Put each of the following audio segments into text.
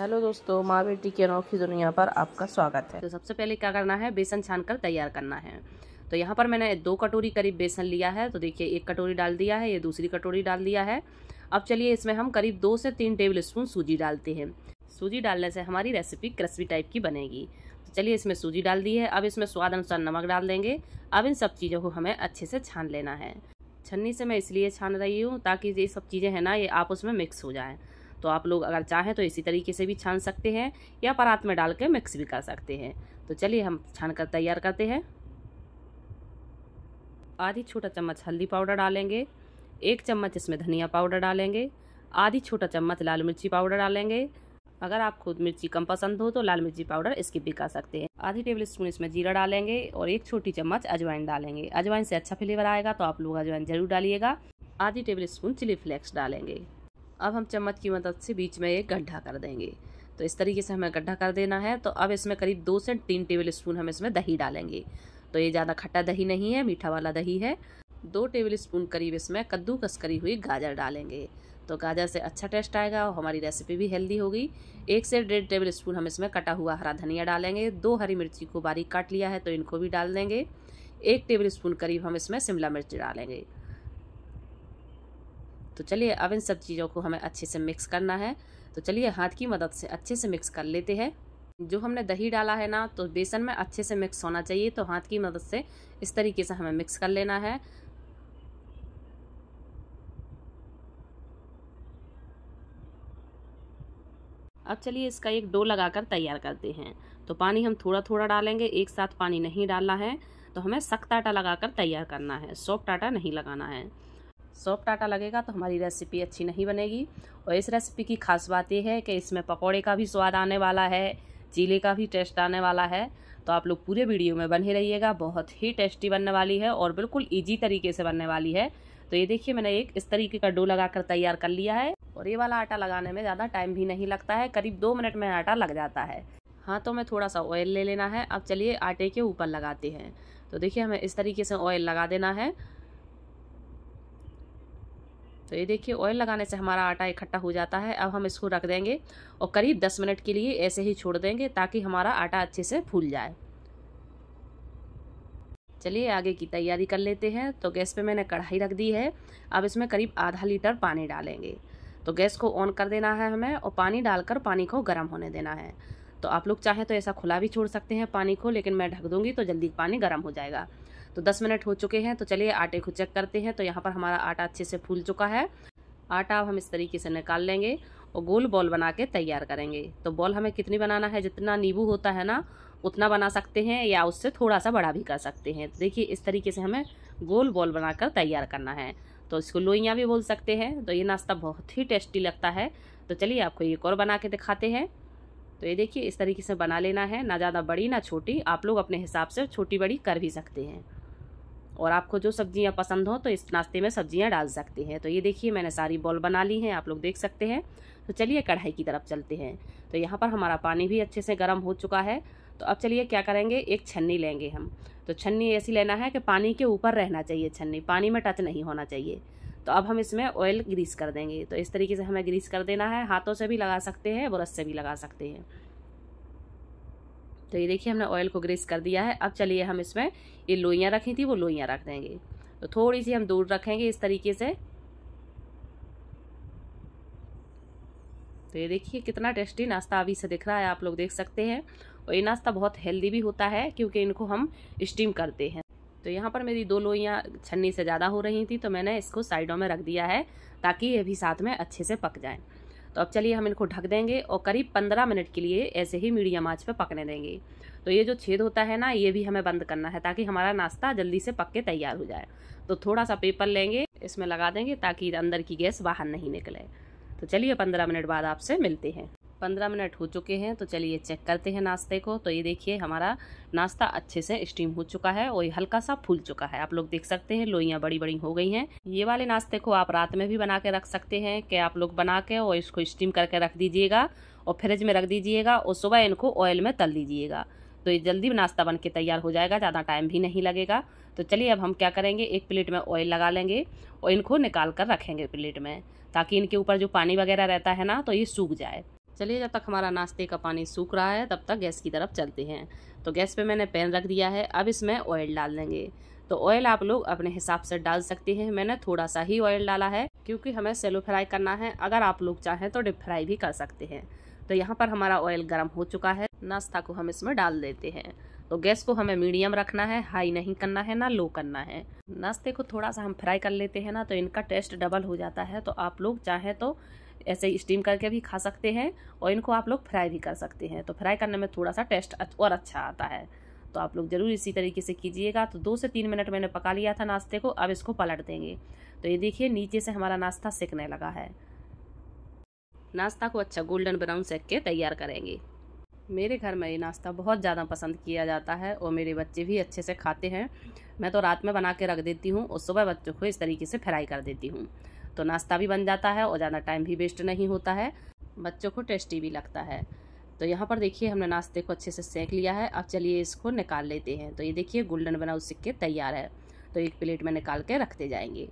hello दोस्तों माँ बेटी की अनोखी दुनिया पर आपका स्वागत है तो सबसे पहले क्या करना है बेसन छान कर तैयार करना है तो यहाँ पर मैंने दो कटोरी करीब बेसन लिया है तो देखिए एक कटोरी डाल दिया है ये दूसरी कटोरी डाल दिया है अब चलिए इसमें हम करीब दो से तीन टेबल स्पून सूजी डालते हैं सूजी डालने से हमारी रेसिपी क्रिस्पी टाइप की बनेगी तो चलिए इसमें सूजी डाल दी है अब इसमें स्वाद अनुसार नमक डाल देंगे अब इन सब चीज़ों को हमें अच्छे से छान लेना है छन्नी से मैं इसलिए छान रही हूँ ताकि ये सब चीज़ें हैं ना ये आप उसमें मिक्स हो जाएँ तो आप लोग अगर चाहें तो इसी तरीके से भी छान सकते हैं या परात में डाल के मिक्स भी कर सकते हैं तो चलिए हम छान कर तैयार करते हैं आधी छोटा चम्मच हल्दी पाउडर डालेंगे एक चम्मच इसमें धनिया पाउडर डालेंगे आधी छोटा चम्मच लाल मिर्ची पाउडर डालेंगे अगर आप खुद मिर्ची कम पसंद हो तो लाल मिर्ची पाउडर स्किप भी कर सकते हैं आधी टेबल स्पून इसमें जीरा डालेंगे और एक छोटी चम्मच अजवाइन डालेंगे अजवाइन से अच्छा फ्लेवर आएगा तो आप लोग अजवाइन जरूर डालिएगा आधी टेबल स्पून चिली फ्लेक्स डालेंगे अब हम चम्मच की मदद से बीच में एक गड्ढा कर देंगे तो इस तरीके से हमें गड्ढा कर देना है तो अब इसमें करीब दो से तीन टेबल स्पून हम इसमें दही डालेंगे तो ये ज़्यादा खट्टा दही नहीं है मीठा वाला दही है दो टेबल स्पून करीब इसमें कद्दूकस करी हुई गाजर डालेंगे तो गाजर से अच्छा टेस्ट आएगा और हमारी रेसिपी भी हेल्दी होगी एक से डेढ़ टेबल स्पून हम इसमें कटा हुआ हरा धनिया डालेंगे दो हरी मिर्ची को बारीक काट लिया है तो इनको भी डाल देंगे एक टेबल स्पून करीब हम इसमें शिमला मिर्च डालेंगे तो चलिए अब इन सब चीज़ों को हमें अच्छे से मिक्स करना है तो चलिए हाथ की मदद से अच्छे से मिक्स कर लेते हैं जो हमने दही डाला है ना तो बेसन में अच्छे से मिक्स होना चाहिए तो हाथ की मदद से इस तरीके से हमें मिक्स कर लेना है अब चलिए इसका एक डो लगाकर तैयार करते हैं तो पानी हम थोड़ा थोड़ा डालेंगे एक साथ पानी नहीं डालना है तो हमें सख्त आटा लगाकर तैयार करना है सॉफ्ट आटा नहीं लगाना है सॉफ्ट आटा लगेगा तो हमारी रेसिपी अच्छी नहीं बनेगी और इस रेसिपी की खास बात यह है कि इसमें पकौड़े का भी स्वाद आने वाला है चीले का भी टेस्ट आने वाला है तो आप लोग पूरे वीडियो में बने रहिएगा बहुत ही टेस्टी बनने वाली है और बिल्कुल ईजी तरीके से बनने वाली है तो ये देखिए मैंने एक इस तरीके का डो लगाकर तैयार कर लिया है और ये वाला आटा लगाने में ज़्यादा टाइम भी नहीं लगता है करीब दो मिनट में आटा लग जाता है हाँ तो मैं थोड़ा सा ऑयल ले लेना है अब चलिए आटे के ऊपर लगाते हैं तो देखिए हमें इस तरीके से ऑयल लगा देना है तो ये देखिए ऑयल लगाने से हमारा आटा इकट्ठा हो जाता है अब हम इसको रख देंगे और करीब दस मिनट के लिए ऐसे ही छोड़ देंगे ताकि हमारा आटा अच्छे से फूल जाए चलिए आगे की तैयारी कर लेते हैं तो गैस पे मैंने कढ़ाई रख दी है अब इसमें करीब आधा लीटर पानी डालेंगे तो गैस को ऑन कर देना है हमें और पानी डालकर पानी को गर्म होने देना है तो आप लोग चाहें तो ऐसा खुला भी छोड़ सकते हैं पानी को लेकिन मैं ढक दूंगी तो जल्दी पानी गर्म हो जाएगा तो दस मिनट हो चुके हैं तो चलिए आटे को चेक करते हैं तो यहाँ पर हमारा आटा अच्छे से फूल चुका है आटा हम इस तरीके से निकाल लेंगे और गोल बॉल बना के तैयार करेंगे तो बॉल हमें कितनी बनाना है जितना नींबू होता है ना उतना बना सकते हैं या उससे थोड़ा सा बड़ा भी कर सकते हैं तो देखिए इस तरीके से हमें गोल बॉल बनाकर तैयार करना है तो इसको लोइयाँ भी बोल सकते हैं तो ये नाश्ता बहुत ही टेस्टी लगता है तो चलिए आपको एक और बना के दिखाते हैं तो ये देखिए इस तरीके से बना लेना है ना ज़्यादा बड़ी ना छोटी आप लोग अपने हिसाब से छोटी बड़ी कर भी सकते हैं और आपको जो सब्जियाँ पसंद हो तो इस नाश्ते में सब्ज़ियाँ डाल सकते हैं तो ये देखिए मैंने सारी बॉल बना ली है आप लोग देख सकते हैं तो चलिए कढ़ाई की तरफ चलते हैं तो यहाँ पर हमारा पानी भी अच्छे से गर्म हो चुका है तो अब चलिए क्या करेंगे एक छन्नी लेंगे हम तो छन्नी ऐसी लेना है कि पानी के ऊपर रहना चाहिए छन्नी पानी में टच नहीं होना चाहिए तो अब हम इसमें ऑयल ग्रीस कर देंगे तो इस तरीके से हमें ग्रीस कर देना है हाथों से भी लगा सकते हैं ब्रश से भी लगा सकते हैं तो ये देखिए हमने ऑयल को ग्रीस कर दिया है अब चलिए हम इसमें ये लोइयाँ रखी थी वो लोइयाँ रख देंगे तो थोड़ी सी हम दूर रखेंगे इस तरीके से तो ये देखिए कितना टेस्टी नाश्ता अभी से दिख रहा है आप लोग देख सकते हैं और ये नाश्ता बहुत हेल्दी भी होता है क्योंकि इनको हम स्टीम करते हैं तो यहाँ पर मेरी दो लोइयाँ छन्नी से ज़्यादा हो रही थी तो मैंने इसको साइडों में रख दिया है ताकि ये भी साथ में अच्छे से पक जाएँ तो अब चलिए हम इनको ढक देंगे और करीब पंद्रह मिनट के लिए ऐसे ही मीडियम आँच पर पकने देंगे तो ये जो छेद होता है ना ये भी हमें बंद करना है ताकि हमारा नाश्ता जल्दी से पक के तैयार हो जाए तो थोड़ा सा पेपर लेंगे इसमें लगा देंगे ताकि अंदर की गैस बाहर नहीं निकले तो चलिए पंद्रह मिनट बाद आपसे मिलते हैं पंद्रह मिनट हो चुके हैं तो चलिए चेक करते हैं नाश्ते को तो ये देखिए हमारा नाश्ता अच्छे से स्टीम हो चुका है और ये हल्का सा फूल चुका है आप लोग देख सकते हैं लोइयाँ बड़ी बड़ी हो गई हैं ये वाले नाश्ते को आप रात में भी बना के रख सकते हैं कि आप लोग बना के और इसको स्टीम करके रख दीजिएगा और फ्रिज में रख दीजिएगा और सुबह इनको ऑयल में तल दीजिएगा तो ये जल्दी नाश्ता बन के तैयार हो जाएगा ज़्यादा टाइम भी नहीं लगेगा तो चलिए अब हम क्या करेंगे एक प्लेट में ऑयल लगा लेंगे और इनको निकाल कर रखेंगे प्लेट में ताकि इनके ऊपर जो पानी वगैरह रहता है ना तो ये सूख जाए चलिए जब तक हमारा नाश्ते का पानी सूख रहा है तब तक गैस की तरफ चलते हैं तो गैस पे मैंने पैन रख दिया है अब इसमें ऑयल डाल देंगे तो ऑयल आप लोग अपने हिसाब से डाल सकते हैं मैंने थोड़ा सा ही ऑयल डाला है क्योंकि हमें सेलो फ्राई करना है अगर आप लोग चाहें तो डिप फ्राई भी कर सकते हैं तो यहाँ पर हमारा ऑयल गर्म हो चुका है नाश्ता को हम इसमें डाल देते हैं तो गैस को हमें मीडियम रखना है हाई नहीं करना है ना लो करना है नाश्ते को थोड़ा सा हम फ्राई कर लेते हैं ना तो इनका टेस्ट डबल हो जाता है तो आप लोग चाहें तो ऐसे ही स्टीम करके भी खा सकते हैं और इनको आप लोग फ्राई भी कर सकते हैं तो फ्राई करने में थोड़ा सा टेस्ट और अच्छा आता है तो आप लोग ज़रूर इसी तरीके से कीजिएगा तो दो से तीन मिनट मैंने पका लिया था नाश्ते को अब इसको पलट देंगे तो ये देखिए नीचे से हमारा नाश्ता सेकने लगा है नाश्ता को अच्छा गोल्डन ब्राउन सेक के तैयार करेंगे मेरे घर में ये नाश्ता बहुत ज़्यादा पसंद किया जाता है और मेरे बच्चे भी अच्छे से खाते हैं मैं तो रात में बना के रख देती हूँ और सुबह बच्चों को इस तरीके से फ्राई कर देती हूँ तो नाश्ता भी बन जाता है और ज़्यादा टाइम भी वेस्ट नहीं होता है बच्चों को टेस्टी भी लगता है तो यहाँ पर देखिए हमने नाश्ते को अच्छे से सेक लिया है अब चलिए इसको निकाल लेते हैं तो ये देखिए गोल्डन बनाउ सिक्के तैयार है तो एक प्लेट में निकाल के रखते जाएंगे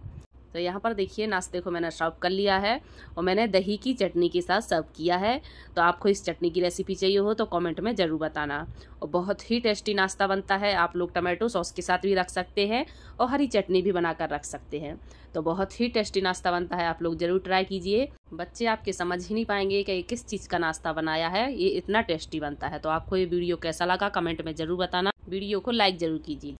तो यहाँ पर देखिए नाश्ते को मैंने सर्व कर लिया है और मैंने दही की चटनी के साथ सर्व किया है तो आपको इस चटनी की रेसिपी चाहिए हो तो कमेंट में ज़रूर बताना और बहुत ही टेस्टी नाश्ता बनता है आप लोग टमाटो सॉस के साथ भी रख सकते हैं और हरी चटनी भी बनाकर रख सकते हैं तो बहुत ही टेस्टी नाश्ता बनता है आप लोग ज़रूर ट्राई कीजिए बच्चे आपके समझ ही नहीं पाएंगे कि किस चीज़ का नाश्ता बनाया है ये इतना टेस्टी बनता है तो आपको ये वीडियो कैसा लगा कमेंट में ज़रूर बताना वीडियो को लाइक ज़रूर कीजिए